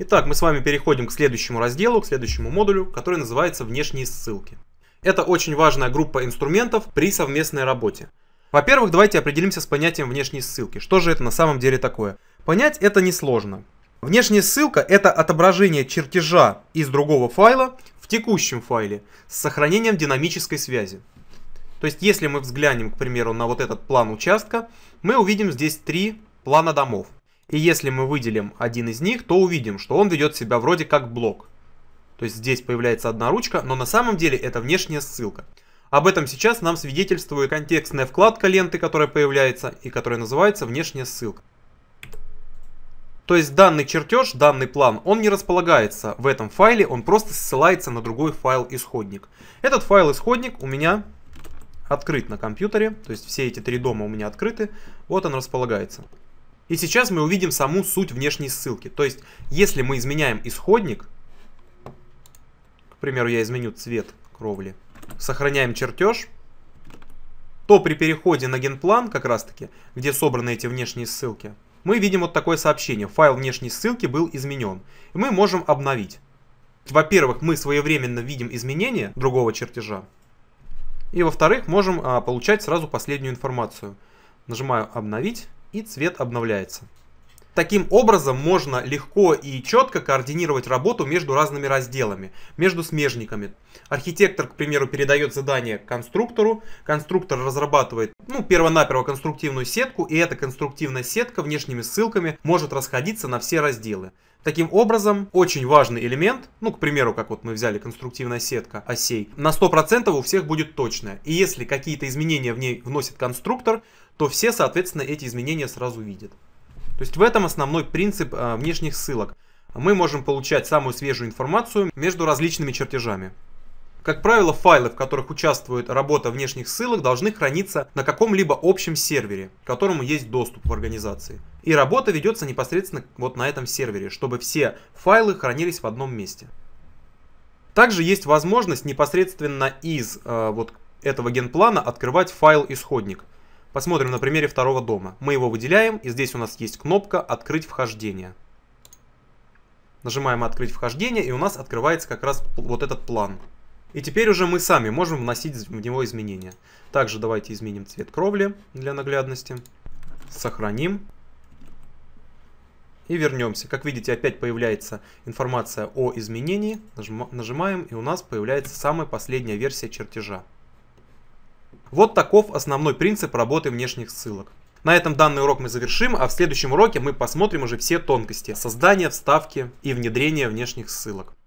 Итак, мы с вами переходим к следующему разделу, к следующему модулю, который называется «Внешние ссылки». Это очень важная группа инструментов при совместной работе. Во-первых, давайте определимся с понятием внешней ссылки. Что же это на самом деле такое? Понять это несложно. Внешняя ссылка – это отображение чертежа из другого файла в текущем файле с сохранением динамической связи. То есть, если мы взглянем, к примеру, на вот этот план участка, мы увидим здесь три плана домов. И если мы выделим один из них, то увидим, что он ведет себя вроде как блок. То есть здесь появляется одна ручка, но на самом деле это внешняя ссылка. Об этом сейчас нам свидетельствует контекстная вкладка ленты, которая появляется и которая называется «Внешняя ссылка». То есть данный чертеж, данный план, он не располагается в этом файле, он просто ссылается на другой файл-исходник. Этот файл-исходник у меня открыт на компьютере, то есть все эти три дома у меня открыты, вот он располагается. И сейчас мы увидим саму суть внешней ссылки. То есть, если мы изменяем исходник, к примеру, я изменю цвет кровли, сохраняем чертеж, то при переходе на генплан, как раз таки, где собраны эти внешние ссылки, мы видим вот такое сообщение. Файл внешней ссылки был изменен. И мы можем обновить. Во-первых, мы своевременно видим изменения другого чертежа. И во-вторых, можем а, получать сразу последнюю информацию. Нажимаю «Обновить» и цвет обновляется. Таким образом можно легко и четко координировать работу между разными разделами, между смежниками. Архитектор, к примеру, передает задание конструктору, конструктор разрабатывает ну, первонаперво конструктивную сетку, и эта конструктивная сетка внешними ссылками может расходиться на все разделы. Таким образом, очень важный элемент, ну, к примеру, как вот мы взяли конструктивная сетка осей, на 100% у всех будет точная. И если какие-то изменения в ней вносит конструктор, то все, соответственно, эти изменения сразу видят. То есть в этом основной принцип а, внешних ссылок. Мы можем получать самую свежую информацию между различными чертежами. Как правило, файлы, в которых участвует работа внешних ссылок, должны храниться на каком-либо общем сервере, к которому есть доступ в организации. И работа ведется непосредственно вот на этом сервере, чтобы все файлы хранились в одном месте. Также есть возможность непосредственно из э, вот этого генплана открывать файл исходник. Посмотрим на примере второго дома. Мы его выделяем, и здесь у нас есть кнопка «Открыть вхождение». Нажимаем «Открыть вхождение», и у нас открывается как раз вот этот план. И теперь уже мы сами можем вносить в него изменения. Также давайте изменим цвет кровли для наглядности. Сохраним. И вернемся. Как видите, опять появляется информация о изменении. Нажимаем, и у нас появляется самая последняя версия чертежа. Вот таков основной принцип работы внешних ссылок. На этом данный урок мы завершим, а в следующем уроке мы посмотрим уже все тонкости создания, вставки и внедрения внешних ссылок.